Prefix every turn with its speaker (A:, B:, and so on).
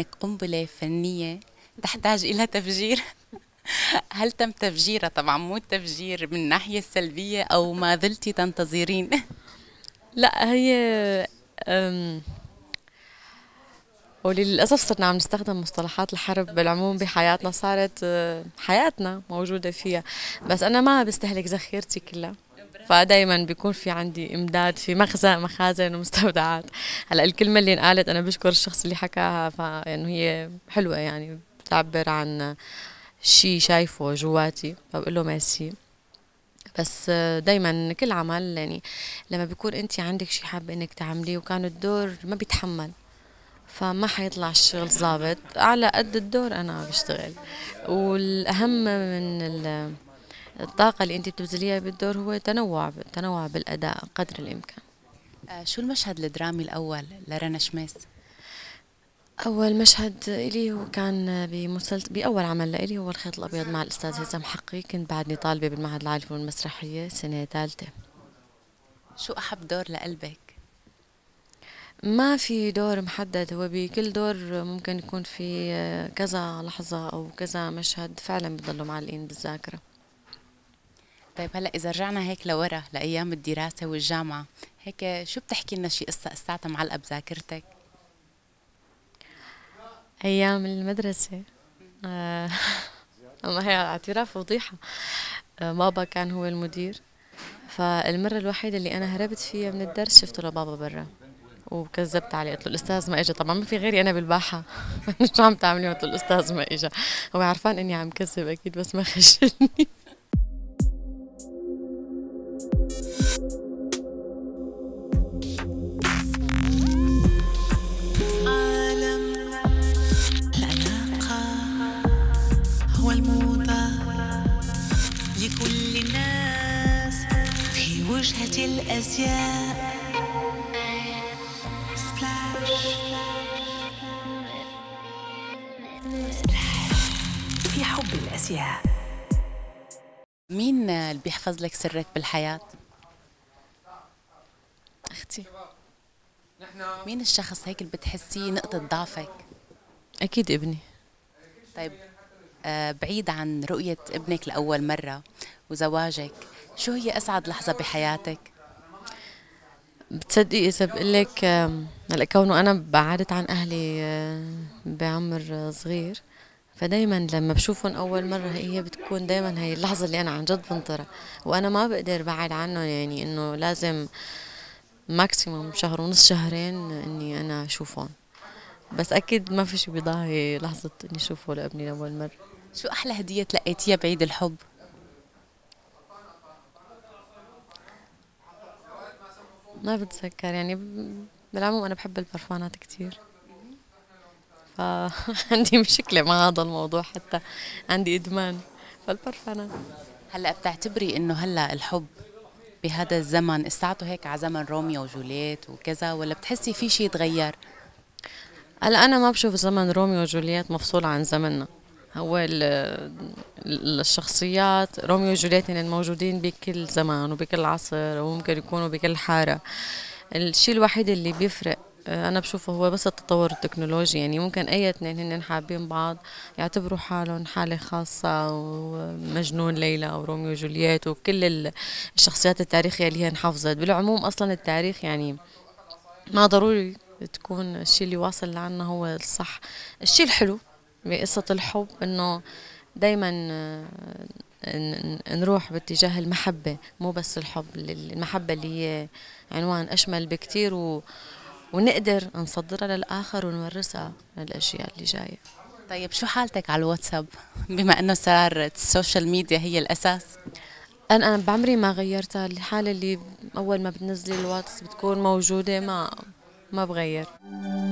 A: انك قنبله فنيه تحتاج الى تفجير هل تم تفجيرها طبعا مو التفجير من الناحيه السلبيه او ما زلت تنتظرين لا هي
B: وللأسف صرنا عم نستخدم مصطلحات الحرب بالعموم بحياتنا صارت أه، حياتنا موجودة فيها بس أنا ما بستهلك ذخيرتي كلها فدايما بيكون في عندي امداد في مخزن مخازن ومستودعات هلا الكلمه اللي انقالت انا بشكر الشخص اللي حكاها فانه يعني هي حلوه يعني بتعبر عن شيء شايفه جواتي فبقول له ميرسي بس دايما كل عمل يعني لما بيكون انت عندك شيء حابه انك تعمليه وكان الدور ما بيتحمل فما حيطلع الشغل ظابط على قد الدور انا بشتغل والاهم من الطاقة اللي أنت بتبذليها بالدور هو تنوع تنوع بالأداء قدر الإمكان آه، شو المشهد الدرامي الأول لرنا شميس؟ أول مشهد إلي هو كان بمسلسل بأول عمل لإلي هو الخيط الأبيض مع الأستاذ هزام حقي كنت بعدني طالبة بالمعهد العالي للفنون المسرحية سنة ثالثة شو أحب دور لقلبك؟ ما في دور محدد هو بكل دور ممكن يكون في آه، كذا لحظة أو كذا مشهد فعلا بضلوا معلقين بالذاكرة
A: طيب هلا اذا رجعنا هيك لورا لايام الدراسه والجامعه هيك شو بتحكي لنا شيء
B: قصه لساتها معلقه بذاكرتك ايام المدرسه آه اما هي اعتراف وضيحه آه بابا كان هو المدير فالمرة الوحيدة اللي أنا هربت فيها من الدرس شفته لبابا برا وكذبت عليه قلت له الأستاذ ما إجا طبعا ما في غيري أنا بالباحة شو عم تعملي قلت له الأستاذ ما إجا هو عرفان إني عم كذب أكيد بس ما خجلني
A: مشهد الأزياء في حب الأزياء مين اللي بيحفظ لك سرك بالحياة؟ أختي مين الشخص هيك اللي بتحسيه نقطة ضعفك؟ أكيد ابني طيب آه، بعيد عن رؤية ابنك لأول مرة وزواجك
B: شو هي أسعد لحظة بحياتك؟ بتصدقي إذا بقول لك هلا كونه أنا بعدت عن أهلي آه، بعمر صغير فدايما لما بشوفهم اول مره هي بتكون دايما هي اللحظه اللي انا عن جد بنطرها وانا ما بقدر بعد عنهم يعني انه لازم ماكسيموم شهر ونص شهرين اني انا اشوفهم بس اكيد ما في شيء بيضاهي لحظه اني اشوفه لابني لاول مره شو احلى هديه تلقيتيها بعيد الحب ما بتذكر يعني بالعموم انا بحب البرفانات كثير فعندي مشكله مع هذا الموضوع حتى عندي ادمان فالبرفانات هلا بتعتبري
A: انه هلا الحب بهذا الزمن استعطوا هيك على زمن روميو وجولييت وكذا
B: ولا بتحسي في شيء تغير؟ هلا انا ما بشوف زمن روميو وجولييت مفصول عن زمننا هو الشخصيات روميو وجولييت الموجودين بكل زمان وبكل عصر وممكن يكونوا بكل حاره الشيء الوحيد اللي بيفرق آه، انا بشوفه هو بس التطور التكنولوجي يعني ممكن اي اثنين هن حابين بعض يعتبروا حالهم حاله خاصه ومجنون ليلى او روميو وجولييت وكل الشخصيات التاريخيه اللي هي انحفظت بالعموم اصلا التاريخ يعني ما ضروري تكون الشيء اللي واصل لعنا هو الصح الشيء الحلو بقصة الحب إنه دايما آه، نروح باتجاه المحبة مو بس الحب المحبة اللي هي عنوان أشمل بكتير و... ونقدر نصدرها للآخر ونورثها للاشياء اللي جاية
A: طيب شو حالتك على الواتساب بما أنه صار السوشيال ميديا هي الأساس
B: أنا أنا بعمري ما غيرتها الحالة اللي أول ما بتنزلي الواتس بتكون موجودة ما ما بغير